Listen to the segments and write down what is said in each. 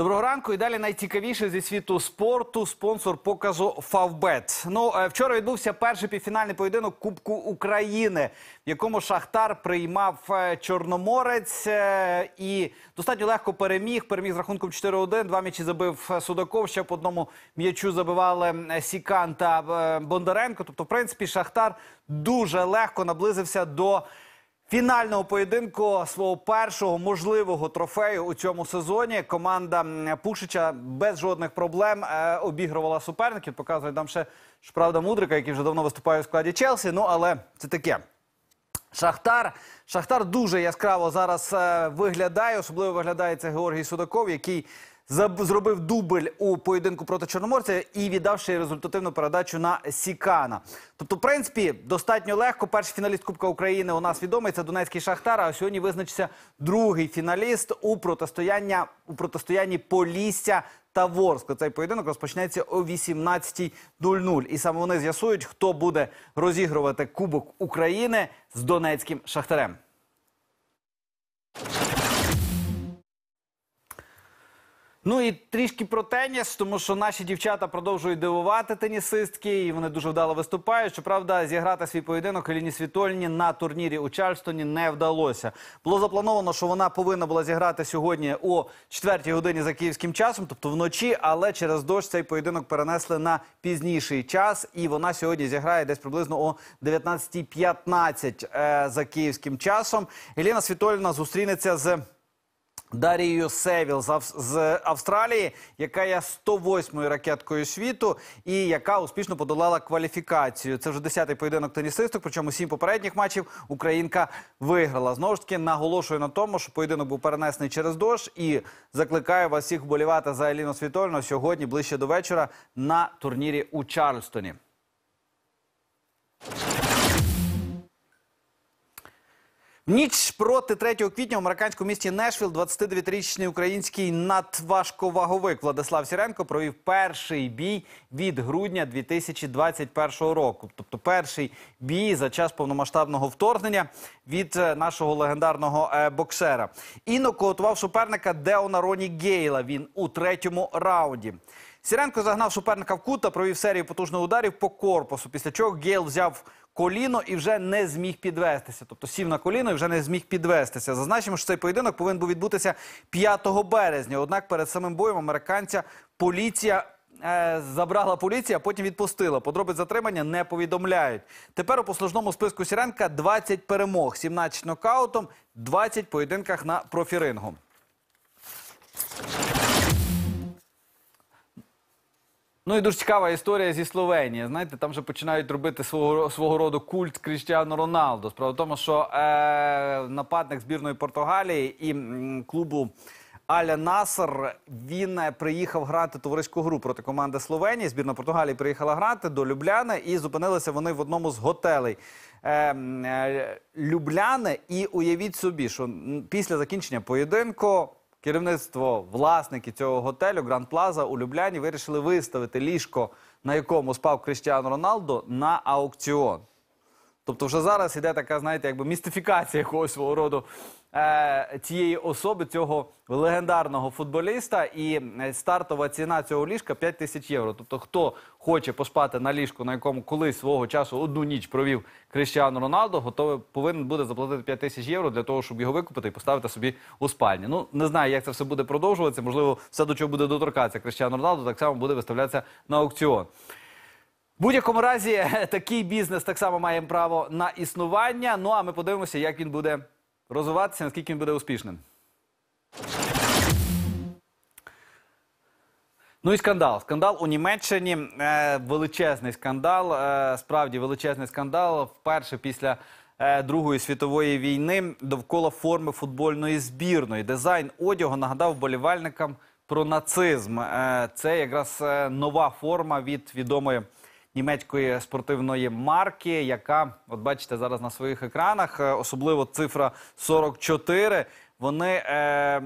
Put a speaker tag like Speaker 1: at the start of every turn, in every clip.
Speaker 1: Доброго ранку і далі найцікавіше зі світу спорту, спонсор показу Фавбет. Ну е, вчора відбувся перший півфінальний поєдинок Кубку України, в якому Шахтар приймав е, Чорноморець е, і достатньо легко переміг. Переміг з рахунком 4-1. Два м'ячі забив Судаков. Ще по одному м'ячу забивали Сікан та Бондаренко. Тобто, в принципі, Шахтар дуже легко наблизився до. Фінального поєдинку свого першого можливого трофею у цьому сезоні команда Пушича без жодних проблем е, обігрувала суперників. Показує нам ще правда мудрика, який вже давно виступає у складі Челсі. Ну але це таке. Шахтар Шахтар дуже яскраво зараз е, виглядає. Особливо виглядає це Георгій Судаков, який зробив дубль у поєдинку проти чорноморця і віддавши результативну передачу на Сікана. Тобто, в принципі, достатньо легко. Перший фіналіст Кубка України у нас відомий це Донецький Шахтар. А сьогодні визначиться другий фіналіст у протистояння у протистоянні Полісся та Ворскли. Цей поєдинок розпочнеться о 18.00. І саме вони з'ясують, хто буде розігрувати Кубок України з Донецьким Шахтарем. Ну і трішки про теніс, тому що наші дівчата продовжують дивувати тенісистки, і вони дуже вдало виступають. Щоправда, зіграти свій поєдинок Еліні Світольні на турнірі у Чарльстоні не вдалося. Було заплановано, що вона повинна була зіграти сьогодні о 4 годині за київським часом, тобто вночі, але через дощ цей поєдинок перенесли на пізніший час, і вона сьогодні зіграє десь приблизно о 19.15 е, за київським часом. Еліна Світольна зустрінеться з. Дарією Севіл з Австралії, яка є 108-ю ракеткою світу, і яка успішно подолала кваліфікацію. Це вже 10-й поєдинок тенісисток. Причому сім попередніх матчів Українка виграла. Знову ж таки наголошую на тому, що поєдинок був перенесений через дощ, і закликаю вас всіх вболівати за Еліну Світольну сьогодні ближче до вечора на турнірі у Чарльстоні. Ніч проти 3 квітня в американському місті Нешвіл 29-річний український надважковаговик Владислав Сіренко провів перший бій від грудня 2021 року. Тобто, перший бій за час повномасштабного вторгнення від е, нашого легендарного е, боксера. Іноко готував суперника Деона Роні Гейла. Він у третьому раунді. Сіренко загнав суперника в кут та провів серію потужних ударів по корпусу. Після чого Гейл взяв коліно і вже не зміг підвестися. Тобто сів на коліно і вже не зміг підвестися. Зазначимо, що цей поєдинок повинен був відбутися 5 березня. Однак перед самим боєм американця поліція. Е, забрала поліція, а потім відпустила. Подробиць затримання не повідомляють. Тепер у послужному списку Сіренка 20 перемог, 17 нокаутом, 20 поєдинках на профірингу. Ну і дуже цікава історія зі Словенії. Знаєте, там вже починають робити свого свого роду культ Кріштіану Роналду. Справа в тому, що е, нападник збірної Португалії і м, клубу Аля Насар він е, приїхав грати товариську гру проти команди Словенії. Збірна Португалії приїхала грати до Любляни і зупинилися вони в одному з готелей. Е, е, Любляне. і уявіть собі, що після закінчення поєдинку Керівництво власники цього готелю Гранд Плаза у Любляні вирішили виставити ліжко, на якому спав Кристіан Роналду, на аукціон. Тобто, вже зараз іде така, знаєте, якби містифікація якогось свого роду Е, цієї особи, цього легендарного футболіста, і е, стартова ціна цього ліжка 5 тисяч євро. Тобто, хто хоче поспати на ліжку, на якому колись свого часу одну ніч провів Кріштіану Роналду, готовий повинен буде заплатити 5 тисяч євро для того, щоб його викупити і поставити собі у спальні. Ну не знаю, як це все буде продовжуватися. Можливо, все до чого буде доторкатися Кріштіану Роналду, так само буде виставлятися на аукціон. Будь-якому разі такий бізнес так само має право на існування. Ну а ми подивимося, як він буде розвиватися, наскільки він буде успішним. Ну і скандал. Скандал у Німеччині. Е, величезний скандал. Е, справді величезний скандал. Вперше після е, Другої світової війни довкола форми футбольної збірної. Дизайн одягу нагадав болівальникам про нацизм. це якраз нова форма від відомої німецької спортивної марки, яка, от бачите, зараз на своїх екранах, е, особливо цифра 44, вони е,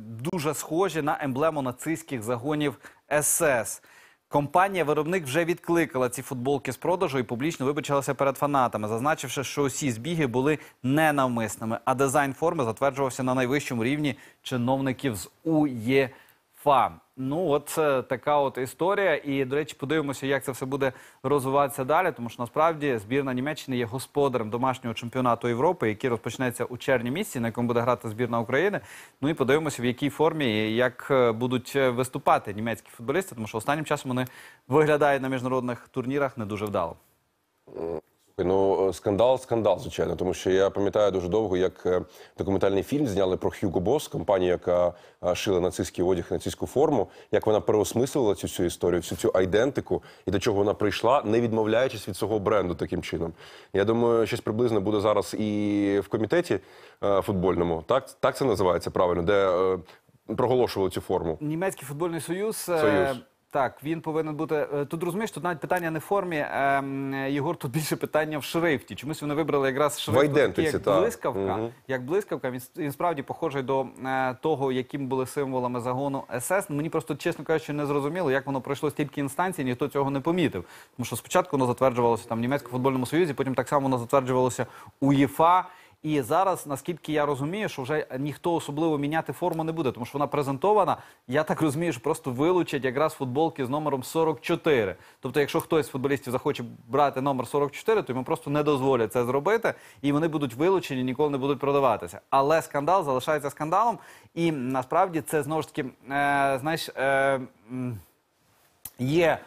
Speaker 1: дуже схожі на емблему нацистських загонів СС. Компанія виробник вже відкликала ці футболки з продажу і публічно вибачилася перед фанатами, зазначивши, що усі збіги були ненавмисними, а дизайн форми затверджувався на найвищому рівні чиновників з УЄФА. Ну, от така от історія. І, до речі, подивимося, як це все буде розвиватися далі. Тому що насправді збірна Німеччини є господарем домашнього чемпіонату Європи, який розпочнеться у червні місці, на якому буде грати збірна України. Ну і подивимося, в якій формі як е, будуть е, виступати німецькі футболісти, тому що останнім часом вони виглядають на міжнародних турнірах не дуже вдало.
Speaker 2: Е, Ну, е, скандал, скандал, звичайно, тому що я пам'ятаю дуже довго, як е, документальний фільм зняли про Хьюго Бос, компанію, яка е, шила нацистський одяг, нацистську форму, як вона переосмислила цю всю історію, всю цю айдентику і до чого вона прийшла, не відмовляючись від свого бренду таким чином. Я думаю, щось приблизно буде зараз і в комітеті футбольному. Так так це називається правильно, де проголошували цю форму.
Speaker 1: Німецький футбольний союз. союз. Так, він повинен бути е, тут. Розумієш, тут навіть питання не в формі. Ем, Єгор, тут більше питання в шрифті. Чомусь вони вибрали якраз шрифт такий, як та. блискавка. Угу. Як блискавка, він, він справді похожий до е, того, яким були символами загону СС. Мені просто чесно кажучи, не зрозуміло, як воно пройшло стільки інстанцій, ніхто цього не помітив. Тому що спочатку воно затверджувалося там в німецькому футбольному союзі, потім так само воно затверджувалося у ЄФА. І зараз, наскільки я розумію, що вже ніхто особливо міняти форму не буде, тому що вона презентована. Я так розумію, що просто вилучать якраз футболки з номером 44. Тобто, якщо хтось з футболістів захоче брати номер 44, то йому просто не дозволять це зробити, і вони будуть вилучені, ніколи не будуть продаватися. Але скандал залишається скандалом, і насправді це знову ж таки е, знаєш е, є.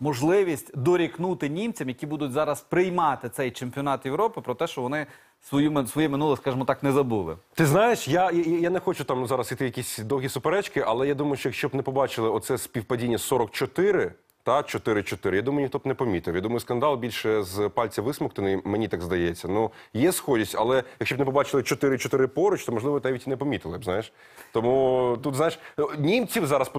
Speaker 1: Можливість дорікнути німцям, які будуть зараз приймати цей чемпіонат Європи, про те, що вони
Speaker 2: свою своє минуле, скажімо так, не забули. Ти знаєш, я я, я не хочу там зараз іти якісь довгі суперечки, але я думаю, що якщо б не побачили оце співпадіння 44, та 4-4. Я думаю, ніхто б не помітив. Я думаю, скандал більше з пальця висмоктаний, мені так здається. Ну, є схожість, але якщо б не побачили 4-4 поруч, то можливо навіть і не помітили б. Знаєш, тому тут знаєш, німців зараз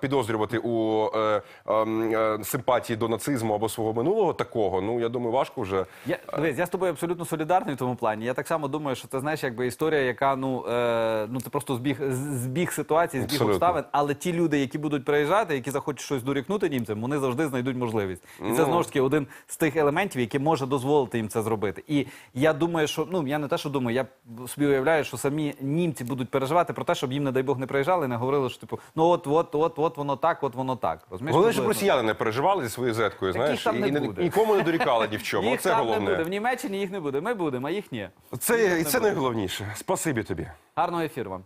Speaker 2: підозрювати у е, е, е, симпатії до нацизму або свого минулого такого. Ну я думаю, важко вже
Speaker 1: я дивись, я з тобою
Speaker 2: абсолютно солідарний
Speaker 1: в тому плані. Я так само думаю, що це знаєш, якби історія, яка ну е, ну ти просто збіг збіг ситуації, збіг обставин. Але ті люди, які будуть приїжджати, які захочуть щось дорікнути німцям вони завжди знайдуть можливість. І це ну. знову ж таки один з тих елементів, який може дозволити їм це зробити. І я думаю, що ну я не те, що думаю, я собі уявляю, що самі німці будуть переживати про те, щоб їм, не дай Бог, не приїжджали, і не говорили, що типу, ну от, от, от, от воно так, от воно так. Розумієш, Головне, щоб росіяни
Speaker 2: не переживали зі своєю зеткою, знаєш, там і не- буде. нікому не дорікали ні в чому. Їх Оце там не буде. В
Speaker 1: Німеччині їх не буде. Ми будемо, а
Speaker 2: їх ні. Це і це найголовніше. Спасибі тобі. Гарного ефіру вам.